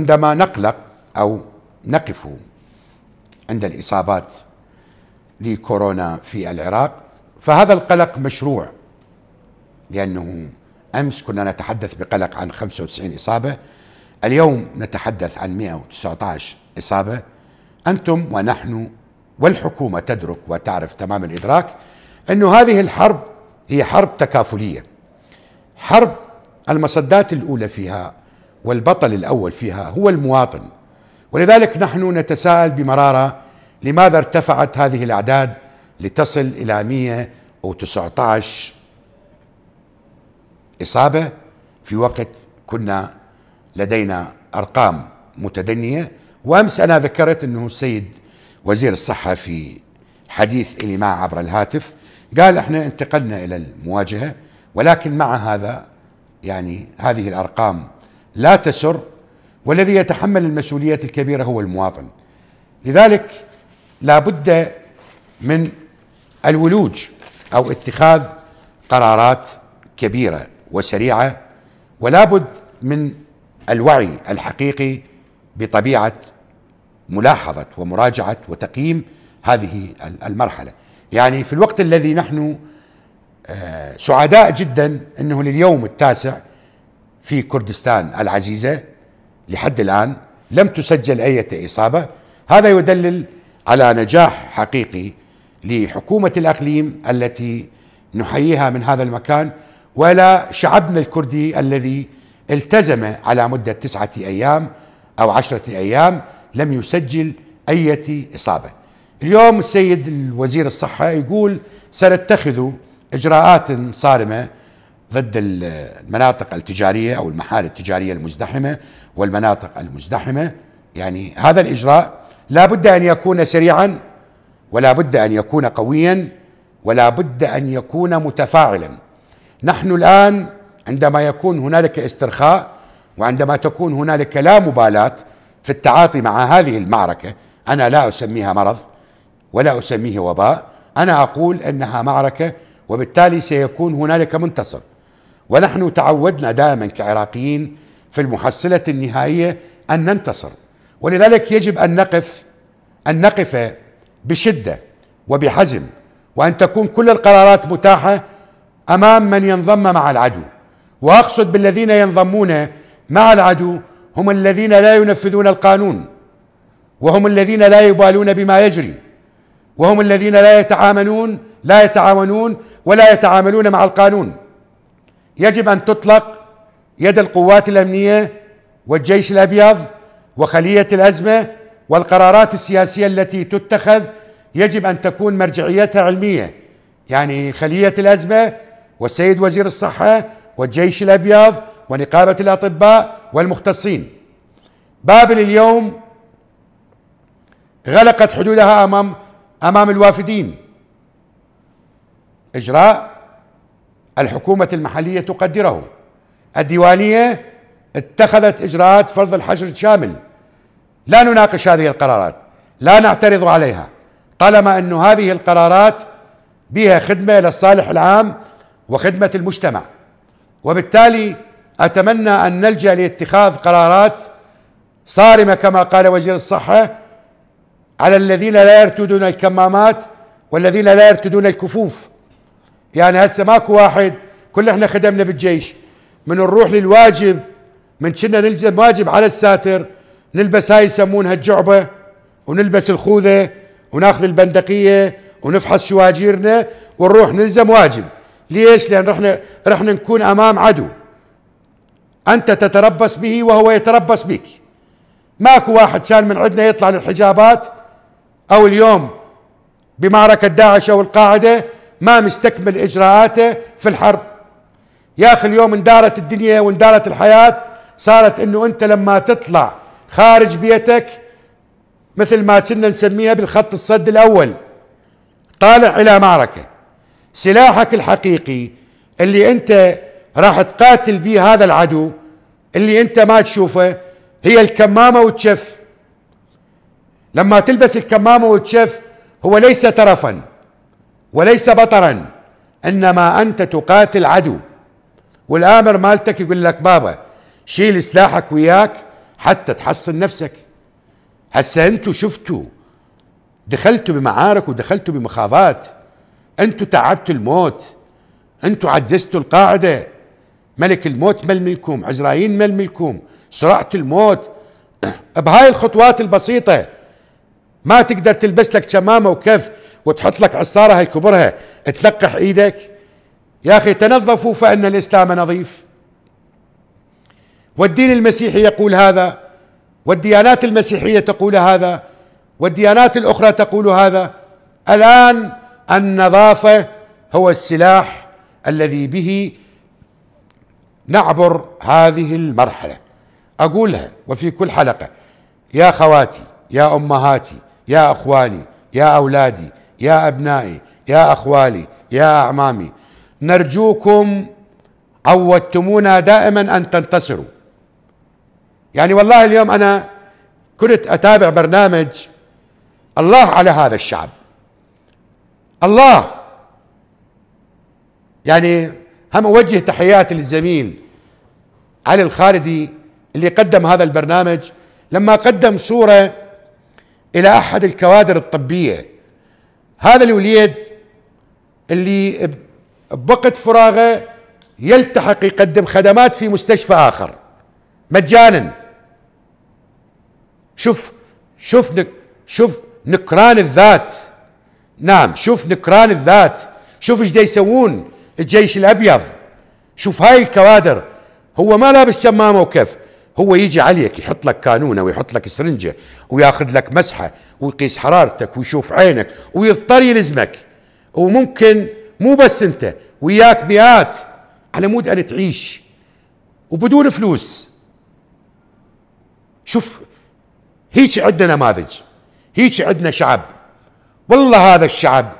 عندما نقلق أو نقف عند الإصابات لكورونا في العراق فهذا القلق مشروع لأنه أمس كنا نتحدث بقلق عن 95 إصابة اليوم نتحدث عن 119 إصابة أنتم ونحن والحكومة تدرك وتعرف تمام الإدراك أن هذه الحرب هي حرب تكافلية حرب المصدات الأولى فيها والبطل الأول فيها هو المواطن ولذلك نحن نتساءل بمرارة لماذا ارتفعت هذه الأعداد لتصل إلى 119 إصابة في وقت كنا لدينا أرقام متدنية وأمس أنا ذكرت أنه السيد وزير الصحة في حديث إلي معه عبر الهاتف قال احنا انتقلنا إلى المواجهة ولكن مع هذا يعني هذه الأرقام لا تسر والذي يتحمل المسؤوليات الكبيرة هو المواطن لذلك لا بد من الولوج أو اتخاذ قرارات كبيرة وسريعة ولا بد من الوعي الحقيقي بطبيعة ملاحظة ومراجعة وتقييم هذه المرحلة يعني في الوقت الذي نحن آه، سعداء جدا أنه لليوم التاسع في كردستان العزيزة لحد الآن لم تسجل أي إصابة هذا يدلل على نجاح حقيقي لحكومة الأقليم التي نحييها من هذا المكان ولا شعبنا الكردي الذي التزم على مدة تسعة أيام أو عشرة أيام لم يسجل أي إصابة اليوم السيد الوزير الصحة يقول سنتخذ إجراءات صارمة ضد المناطق التجارية أو المحال التجارية المزدحمة والمناطق المزدحمة يعني هذا الإجراء لا بد أن يكون سريعا ولا بد أن يكون قويا ولا بد أن يكون متفاعلا نحن الآن عندما يكون هنالك استرخاء وعندما تكون هنالك لا مبالاة في التعاطي مع هذه المعركة أنا لا أسميها مرض ولا أسميه وباء أنا أقول أنها معركة وبالتالي سيكون هنالك منتصر ونحن تعودنا دائما كعراقيين في المحصلة النهائية أن ننتصر ولذلك يجب أن نقف أن نقف بشدة وبحزم وأن تكون كل القرارات متاحة أمام من ينضم مع العدو وأقصد بالذين ينضمون مع العدو هم الذين لا ينفذون القانون وهم الذين لا يبالون بما يجري وهم الذين لا يتعاملون لا يتعاونون ولا يتعاملون مع القانون يجب أن تطلق يد القوات الأمنية والجيش الأبيض وخلية الأزمة والقرارات السياسية التي تتخذ يجب أن تكون مرجعيتها علمية يعني خلية الأزمة والسيد وزير الصحة والجيش الأبيض ونقابة الأطباء والمختصين بابل اليوم غلقت حدودها أمام أمام الوافدين إجراء الحكومة المحلية تقدره الديوانية اتخذت إجراءات فرض الحجر الشامل لا نناقش هذه القرارات لا نعترض عليها طالما أن هذه القرارات بها خدمة للصالح العام وخدمة المجتمع وبالتالي أتمنى أن نلجأ لاتخاذ قرارات صارمة كما قال وزير الصحة على الذين لا يرتدون الكمامات والذين لا يرتدون الكفوف يعني هسه ماكو واحد كل احنا خدمنا بالجيش من نروح للواجب من كنا نلزم واجب على الساتر نلبس هاي يسمونها الجعبه ونلبس الخوذه وناخذ البندقيه ونفحص شواجيرنا ونروح نلزم واجب ليش؟ لان رحنا رحنا نكون امام عدو انت تتربص به وهو يتربص بك ماكو واحد كان من عندنا يطلع للحجابات او اليوم بمعركه داعش او القاعده ما مستكمل اجراءاته في الحرب يا اخي اليوم اندارت الدنيا واندارت الحياه صارت انه انت لما تطلع خارج بيتك مثل ما كنا نسميها بالخط الصد الاول طالع الى معركه سلاحك الحقيقي اللي انت راح تقاتل به هذا العدو اللي انت ما تشوفه هي الكمامه والشف لما تلبس الكمامه والشف هو ليس ترفا وليس بطرا انما انت تقاتل عدو والامر مالتك يقول لك بابا شيل سلاحك وياك حتى تحصن نفسك هسه انتم شفتوا دخلتوا بمعارك ودخلتوا بمخاضات انتم تعبتوا الموت انتم عجزتوا القاعده ملك الموت مل منكم عزرائيل مل منكم سرعة الموت بهاي الخطوات البسيطه ما تقدر تلبس لك شمامة وكف وتحط لك عصارة هاي كبرها تلقح ايدك يا اخي تنظفوا فان الاسلام نظيف والدين المسيحي يقول هذا والديانات المسيحية تقول هذا والديانات الاخرى تقول هذا الان النظافة هو السلاح الذي به نعبر هذه المرحلة اقولها وفي كل حلقة يا خواتي يا امهاتي يا اخواني يا اولادي يا ابنائي يا اخوالي يا اعمامي نرجوكم عودتمونا دائما ان تنتصروا يعني والله اليوم انا كنت اتابع برنامج الله على هذا الشعب الله يعني هم اوجه تحياتي للزميل علي الخالدي اللي قدم هذا البرنامج لما قدم صوره الى احد الكوادر الطبيه هذا الوليد اللي بوقت فراغه يلتحق يقدم خدمات في مستشفى اخر مجانا شوف شوف نك شوف نكران الذات نعم شوف نكران الذات شوف ايش يسوون الجيش الابيض شوف هاي الكوادر هو ما لابس شمامه وكف هو يجي عليك يحط لك كانونه ويحط لك سرنجه وياخذ لك مسحه ويقيس حرارتك ويشوف عينك ويضطر يلزمك وممكن مو بس انت وياك مئات على مود ان تعيش وبدون فلوس شوف هيك عندنا نماذج هيك عندنا شعب والله هذا الشعب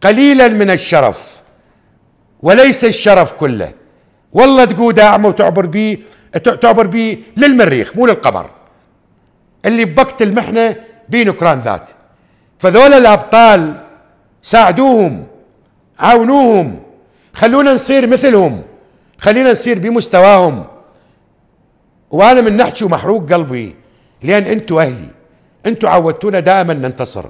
قليلا من الشرف وليس الشرف كله والله تقود اعمى وتعبر بيه تعتبر به للمريخ مو للقمر اللي بوقت المحنه بين اوكران ذات فذولا الابطال ساعدوهم عاونوهم خلونا نصير مثلهم خلينا نصير بمستواهم وانا من نحكي محروق قلبي لان انتم اهلي انتم عودتونا دائما ننتصر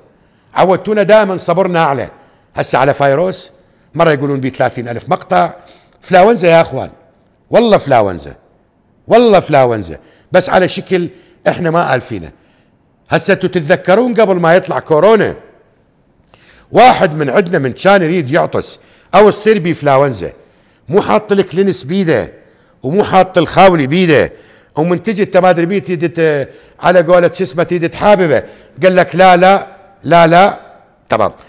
عودتونا دائما صبرنا اعلى هسه على فايروس مره يقولون بي 30 الف مقطع فلاونزا يا اخوان والله فلاونزا والله فلاونزا بس على شكل احنا ما عارفينه هسه انتم تتذكرون قبل ما يطلع كورونا واحد من عندنا من كان يريد يعطس او تصير بفلاونزا مو حاط الكلينس بيده ومو حاط الخاولي بيده ومن تجي انت ما ادري على قولة شو اسمه تيجي تحاببه قال لك لا لا لا لا تمام